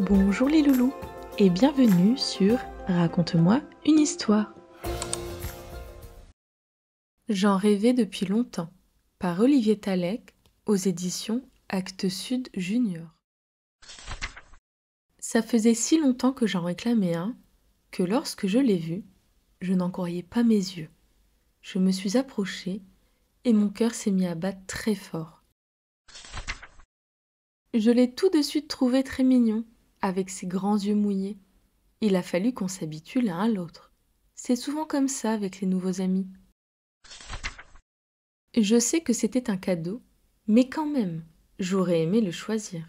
Bonjour les loulous et bienvenue sur Raconte-moi une histoire. J'en rêvais depuis longtemps par Olivier Talec aux éditions Actes Sud Junior. Ça faisait si longtemps que j'en réclamais un que lorsque je l'ai vu, je n'en croyais pas mes yeux. Je me suis approchée et mon cœur s'est mis à battre très fort. Je l'ai tout de suite trouvé très mignon avec ses grands yeux mouillés. Il a fallu qu'on s'habitue l'un à l'autre. C'est souvent comme ça avec les nouveaux amis. Je sais que c'était un cadeau, mais quand même, j'aurais aimé le choisir.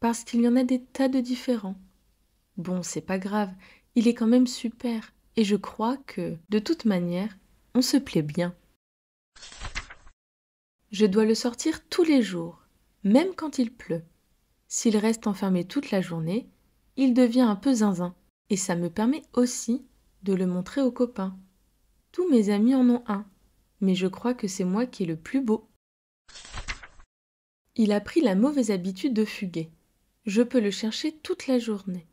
Parce qu'il y en a des tas de différents. Bon, c'est pas grave, il est quand même super, et je crois que, de toute manière, on se plaît bien. Je dois le sortir tous les jours, même quand il pleut. S'il reste enfermé toute la journée, il devient un peu zinzin. Et ça me permet aussi de le montrer aux copains. Tous mes amis en ont un, mais je crois que c'est moi qui est le plus beau. Il a pris la mauvaise habitude de fuguer. Je peux le chercher toute la journée.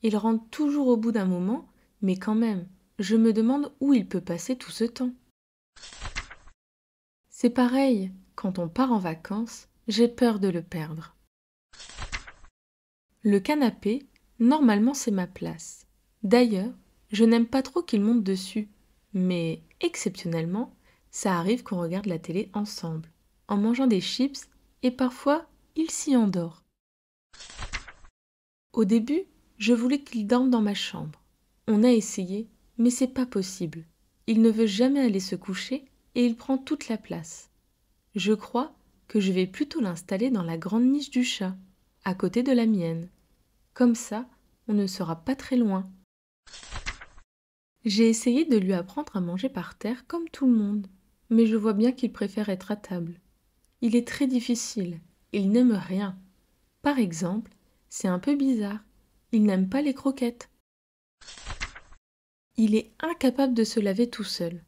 Il rentre toujours au bout d'un moment, mais quand même, je me demande où il peut passer tout ce temps. C'est pareil, quand on part en vacances, j'ai peur de le perdre. Le canapé, normalement c'est ma place. D'ailleurs, je n'aime pas trop qu'il monte dessus, mais exceptionnellement, ça arrive qu'on regarde la télé ensemble, en mangeant des chips, et parfois il s'y endort. Au début, je voulais qu'il dorme dans ma chambre. On a essayé, mais c'est pas possible. Il ne veut jamais aller se coucher et il prend toute la place. Je crois que je vais plutôt l'installer dans la grande niche du chat à côté de la mienne. Comme ça, on ne sera pas très loin. J'ai essayé de lui apprendre à manger par terre comme tout le monde, mais je vois bien qu'il préfère être à table. Il est très difficile, il n'aime rien. Par exemple, c'est un peu bizarre, il n'aime pas les croquettes. Il est incapable de se laver tout seul.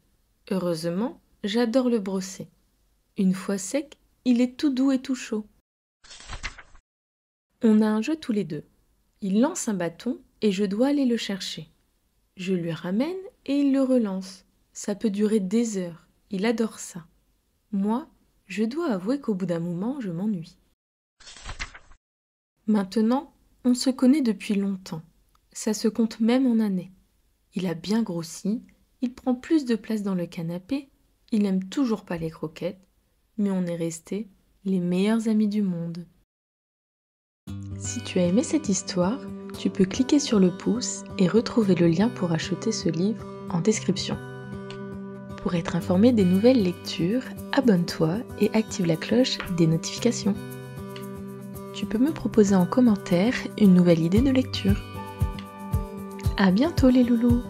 Heureusement, j'adore le brosser. Une fois sec, il est tout doux et tout chaud. On a un jeu tous les deux. Il lance un bâton et je dois aller le chercher. Je lui ramène et il le relance. Ça peut durer des heures. Il adore ça. Moi, je dois avouer qu'au bout d'un moment, je m'ennuie. Maintenant, on se connaît depuis longtemps. Ça se compte même en années. Il a bien grossi, il prend plus de place dans le canapé, il n'aime toujours pas les croquettes, mais on est restés les meilleurs amis du monde. Si tu as aimé cette histoire, tu peux cliquer sur le pouce et retrouver le lien pour acheter ce livre en description. Pour être informé des nouvelles lectures, abonne-toi et active la cloche des notifications. Tu peux me proposer en commentaire une nouvelle idée de lecture. À bientôt les loulous